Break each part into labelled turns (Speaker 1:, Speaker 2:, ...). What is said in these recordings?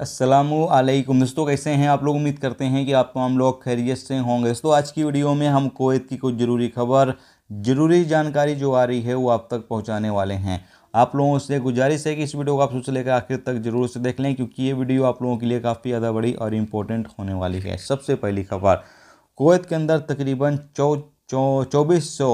Speaker 1: असलम दोस्तों कैसे हैं आप लोग उम्मीद करते हैं कि आप तमाम लोग खैरियत से होंगे दोस्तों आज की वीडियो में हम कोवैत की कुछ ज़रूरी खबर ज़रूरी जानकारी जो आ रही है वो आप तक पहुंचाने वाले हैं आप लोगों से गुजारिश है कि इस वीडियो को आप सोच लेकर आखिर तक ज़रूर से देख लें क्योंकि ये वीडियो आप लोगों के लिए काफ़ी ज़्यादा बड़ी और इम्पोर्टेंट होने वाली है सबसे पहली खबर कोवैत के अंदर तकरीबन चौ चौबीस सौ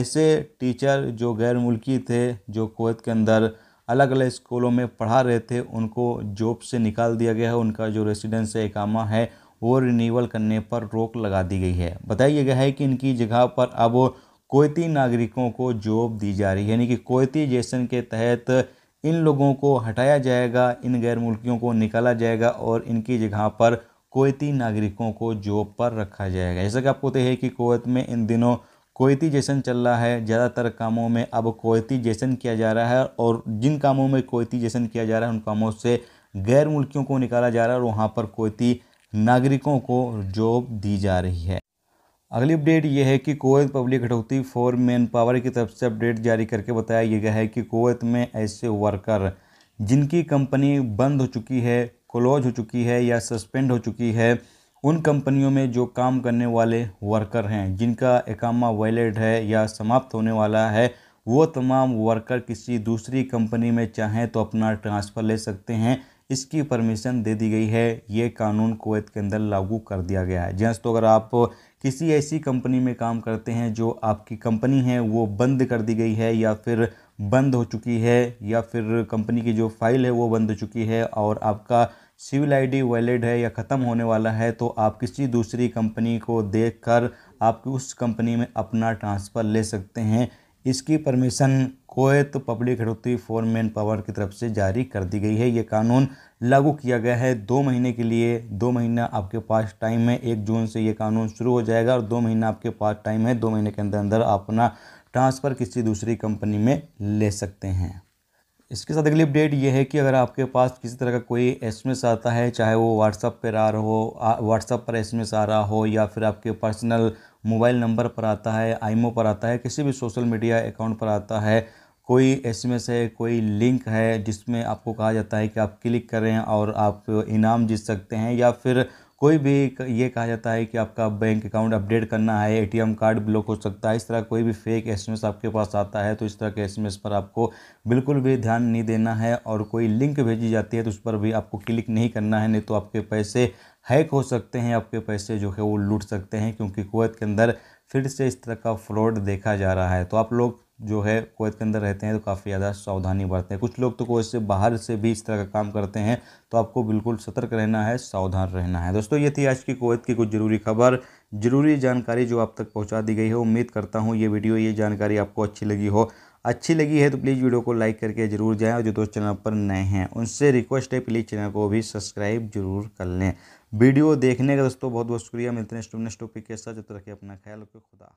Speaker 1: ऐसे टीचर जो गैर मुल्की थे जो कोवैत के अंदर अलग अलग स्कूलों में पढ़ा रहे थे उनको जॉब से निकाल दिया गया है उनका जो रेसिडेंस है एकामा है वो रिन्यूअल करने पर रोक लगा दी गई है बताया गया है कि इनकी जगह पर अब कोयती नागरिकों को जॉब दी जा रही है यानी कि कोयती जैसन के तहत इन लोगों को हटाया जाएगा इन गैर मुल्कियों को निकाला जाएगा और इनकी जगह पर कोयती नागरिकों को जॉब पर रखा जाएगा जैसा कि आपको पता है कि कोवैत में इन दिनों कोयती जैसन चल रहा है ज़्यादातर कामों में अब कोयती जैसन किया जा रहा है और जिन कामों में कोयती जैसन किया जा रहा है उन कामों से गैर मुल्कियों को निकाला जा रहा है और वहाँ पर कोयती नागरिकों को जॉब दी जा रही है अगली अपडेट ये है कि कोवैत पब्लिक कटौती फॉर मैन पावर की तरफ से अपडेट जारी करके बताया गया है कि कोवैत में ऐसे वर्कर जिनकी कंपनी बंद हो चुकी है क्लोज हो चुकी है या सस्पेंड हो चुकी है उन कंपनियों में जो काम करने वाले वर्कर हैं जिनका एकामा वैलिड है या समाप्त होने वाला है वो तमाम वर्कर किसी दूसरी कंपनी में चाहें तो अपना ट्रांसफ़र ले सकते हैं इसकी परमिशन दे दी गई है ये कानून कोवैत के अंदर लागू कर दिया गया है जी हाँ, तो अगर आप किसी ऐसी कंपनी में काम करते हैं जो आपकी कंपनी है वो बंद कर दी गई है या फिर बंद हो चुकी है या फिर कंपनी की जो फाइल है वो बंद हो चुकी है और आपका सिविल आईडी वैलिड है या ख़त्म होने वाला है तो आप किसी दूसरी कंपनी को देखकर आप उस कंपनी में अपना ट्रांसफ़र ले सकते हैं इसकी परमिशन कोत पब्लिक फोर मैन पावर की तरफ से जारी कर दी गई है ये कानून लागू किया गया है दो महीने के लिए दो महीना आपके पास टाइम है एक जून से ये कानून शुरू हो जाएगा और दो महीना आपके पास टाइम है दो महीने के अंदर अंदर अपना ट्रांसफ़र किसी दूसरी कंपनी में ले सकते हैं इसके साथ अगली अपडेट ये है कि अगर आपके पास किसी तरह का कोई एस आता है चाहे वो व्हाट्सअप पर आ रहा हो व्हाट्सअप पर एस आ रहा हो या फिर आपके पर्सनल मोबाइल नंबर पर आता है आईमो पर आता है किसी भी सोशल मीडिया अकाउंट पर आता है कोई एस है कोई लिंक है जिसमें आपको कहा जाता है कि आप क्लिक करें और आप इनाम जीत सकते हैं या फिर कोई भी ये कहा जाता है कि आपका बैंक अकाउंट अपडेट करना है एटीएम कार्ड ब्लॉक हो सकता है इस तरह कोई भी फेक एसएमएस आपके पास आता है तो इस तरह के एसएमएस पर आपको बिल्कुल भी ध्यान नहीं देना है और कोई लिंक भेजी जाती है तो उस पर भी आपको क्लिक नहीं करना है नहीं तो आपके पैसे हैक हो सकते हैं आपके पैसे जो है वो लूट सकते हैं क्योंकि कुवैत के अंदर फिर से इस तरह का फ्रॉड देखा जा रहा है तो आप लोग जो है कुवैत के अंदर रहते हैं तो काफ़ी ज़्यादा सावधानी बरतते हैं कुछ लोग तो कुवैत से बाहर से भी इस तरह का काम करते हैं तो आपको बिल्कुल सतर्क रहना है सावधान रहना है दोस्तों ये थी आज की कुवैत की कुछ ज़रूरी खबर ज़रूरी जानकारी जो आप तक पहुँचा दी गई है उम्मीद करता हूँ ये वीडियो ये जानकारी आपको अच्छी लगी हो अच्छी लगी है तो प्लीज़ वीडियो को लाइक करके जरूर जाएँ और जो दोस्त चैनल पर नए हैं उनसे रिक्वेस्ट है प्लीज़ चैनल को भी सब्सक्राइब जरूर कर लें वीडियो देखने का दोस्तों बहुत बहुत शुक्रिया मिलते हैं स्टूडेंट टॉपिक के साथ जब तक रखिए अपना ख्याल रखिए खुदा